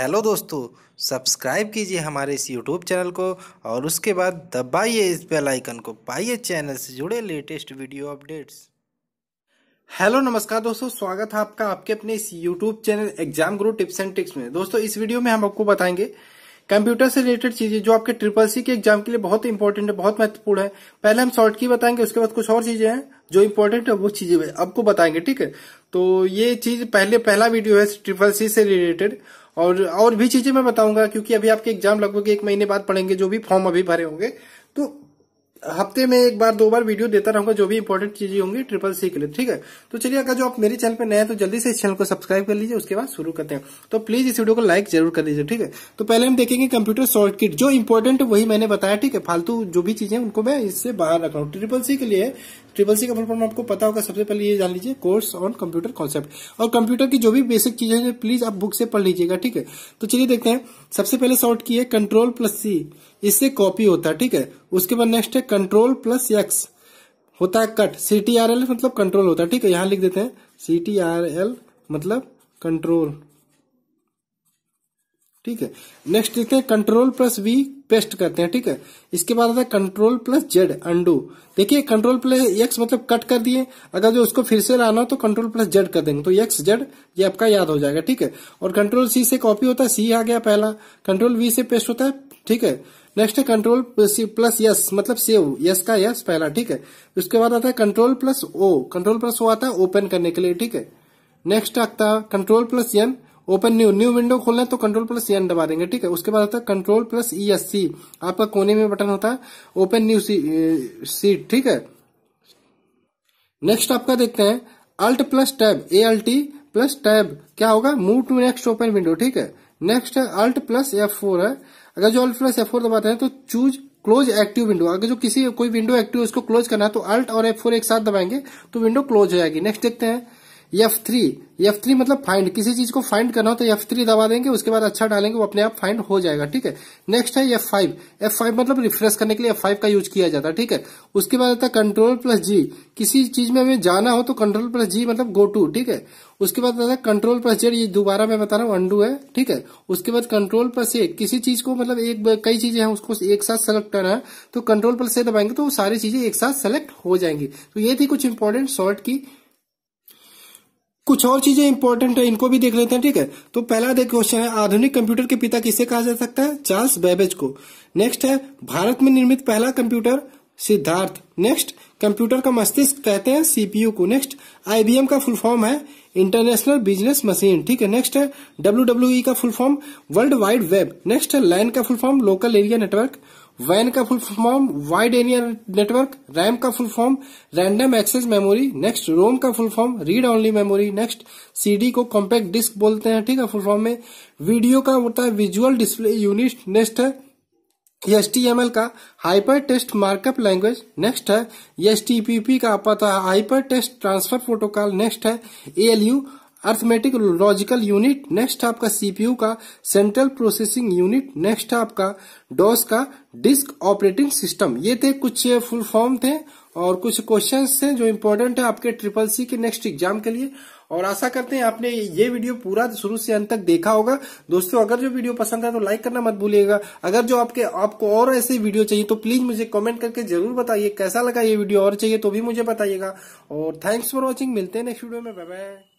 hello दोस्तों subscribe कीजिए हमारे इस यूट्यूब चैनल को और उसके बाद दबाइए इस बेल आइकन को पाइए चैनल से जुड़े लेटेस्ट वीडियो अपडेट्स हेलो नमस्कार दोस्तों स्वागत है आपका आपके अपने इस YouTube channel exam grow tips and tricks में दोस्तों इस वीडियो में हम आपको बताएंगे कंप्यूटर से रिलेटेड चीजें जो आपके ट्रिपल सी के एग्जाम के लिए बहुत इंपॉर्टेंट है बहुत महत्वपूर्ण है पहले हम शॉर्ट की बताएंगे उसके बाद कुछ और चीजें हैं जो इंपॉर्टेंट है वो चीजें आपको बताएंगे ठीक है तो ये चीज पहले पहला वीडियो है ट्रिपल सी से रिलेटेड और और भी चीजें मैं बताऊंगा क्योंकि अभी आपके एग्जाम लगभग एक महीने बाद पड़ेंगे जो भी फॉर्म अभी भरे होंगे तो हफ्ते में एक बार दो बार वीडियो देता रहूंगा जो भी इंपॉर्टेंट चीजें होंगी ट्रिपल सी के लिए ठीक है तो चलिए अगर जो आप मेरे चैनल पर नए हैं तो जल्दी से इस चैनल को सब्सक्राइब कर लीजिए उसके बाद शुरू करते हैं तो प्लीज इस वीडियो को लाइक जरूर कर लीजिए ठीक है तो पहले हम देखेंगे कंप्यूटर शॉर्ट किट जो इंपॉर्टेंट वही मैंने बताया ठीक है फालतू जो भी चीजें उनको मैं इससे बाहर रख रहा हूँ ट्रिपल सी के लिए ट्रिपल सी का फुल फॉर्म आपको पता होगा सबसे पहले ये जान लीजिए कोर्स ऑन कंप्यूटर कॉन्सेप्ट और कंप्यूटर की जो भी बेसिक चीजें प्लीज आप बुक से पढ़ लीजिएगा ठीक है तो चलिए देखते हैं सबसे पहले शॉर्ट की है कंट्रोल प्लस सी इससे कॉपी होता है ठीक है उसके बाद नेक्स्ट है कंट्रोल प्लस एक्स होता है cut C T R L मतलब कंट्रोल होता है ठीक है यहां लिख देते हैं सी टी आर एल मतलब कंट्रोल ठीक है नेक्स्ट लिखते हैं कंट्रोल प्लस वी पेस्ट करते हैं ठीक है इसके बाद आता है कंट्रोल प्लस जेड अंडू देखिए कंट्रोल प्लस एक्स मतलब कट कर दिए अगर जो उसको फिर से लाना हो तो कंट्रोल प्लस जेड कर देंगे तो एक्स जेड ये आपका याद हो जाएगा ठीक है और कंट्रोल सी से कॉपी होता है सी आ गया पहला कंट्रोल वी से पेस्ट होता है ठीक है नेक्स्ट है कंट्रोल प्लस यस मतलब सेव यस का यस पहला ठीक है उसके बाद आता है control plus O control plus O आता है ओपन करने के लिए ठीक है नेक्स्ट आता है control plus N open new new window खोलना है तो कंट्रोल प्लस एन दबा देंगे ठीक है उसके बाद आता है control plus E S C आपका कोने में बटन होता है ओपन न्यू सीट ठीक है नेक्स्ट आपका देखते हैं alt plus tab A L T plus tab क्या होगा move to next open window ठीक है नेक्स्ट है अल्ट प्लस एफ फोर है अगर जो ऑल्ट प्लस एफ फोर दबाते हैं तो चूज क्लोज एक्टिव विंडो अगर जो किसी कोई विंडो एक्टिव उसको क्लोज करना है तो अल्ट और एफ फोर एक साथ दबाएंगे तो विंडो क्लोज हो जाएगी नेक्स्ट देखते हैं एफ थ्री एफ थ्री मतलब फाइंड किसी चीज को फाइंड करना हो तो एफ थ्री दबा देंगे उसके बाद अच्छा डालेंगे वो अपने आप फाइंड हो जाएगा ठीक है नेक्स्ट है एफ फाइव एफ फाइव मतलब रिफ्रेश करने के लिए एफ फाइव का यूज किया जाता है ठीक है उसके बाद आता है कंट्रोल प्लस जी किसी चीज में हमें जाना हो तो कंट्रोल प्लस जी मतलब गो टू ठीक है उसके बाद आता है कंट्रोल प्लस जेड ये दोबारा मैं बता रहा हूँ अंडू है ठीक है उसके बाद कंट्रोल प्लस ए किसी चीज को मतलब एक कई चीजें हैं उसको एक साथ सेलेक्ट करना है तो कंट्रोल प्लस ए दबाएंगे तो सारी चीजें एक साथ सेलेक्ट हो जाएंगी तो ये थी कुछ इंपॉर्टेंट शॉर्ट की कुछ और चीजें इंपॉर्टेंट है इनको भी देख लेते हैं ठीक है तो पहला देख क्वेश्चन है आधुनिक कंप्यूटर के पिता किसे कहा जा सकता है चार्ल्स बेबेज को नेक्स्ट है भारत में निर्मित पहला कंप्यूटर सिद्धार्थ नेक्स्ट कंप्यूटर का मस्तिष्क कहते हैं सीपीयू को नेक्स्ट आईबीएम का फुल फॉर्म है इंटरनेशनल बिजनेस मशीन ठीक है नेक्स्ट है डब्ल्यू e का full form world wide web next है लाइन का full form local area network वैन का full form wide area network RAM का full form random access memory next ROM का full form read only memory next CD को compact disc बोलते हैं ठीक है फुल फॉर्म में वीडियो का होता है विजुअल डिस्प्ले यूनिट नेक्स्ट है एस टी एम एल का hyper text markup language next है एस टी पी पी का पता hyper text transfer protocol next है A L U arithmetic logical unit next आपका सीपीयू का सेंट्रल प्रोसेसिंग यूनिट नेक्स्ट आपका DOS का disk operating system ये थे कुछ फुल फॉर्म थे और कुछ क्वेश्चंस थे जो इम्पोर्टेंट है आपके ट्रिपल सी के नेक्स्ट एग्जाम के लिए और आशा करते हैं आपने ये वीडियो पूरा शुरू से अंत तक देखा होगा दोस्तों अगर जो वीडियो पसंद है तो लाइक करना मत भूलिएगा अगर जो आपके आपको और ऐसे वीडियो चाहिए तो प्लीज मुझे कमेंट करके जरूर बताइए कैसा लगा ये वीडियो और चाहिए तो भी मुझे बताइएगा और थैंक्स फॉर वॉचिंग मिलते हैं नेक्स्ट वीडियो में बाय बाय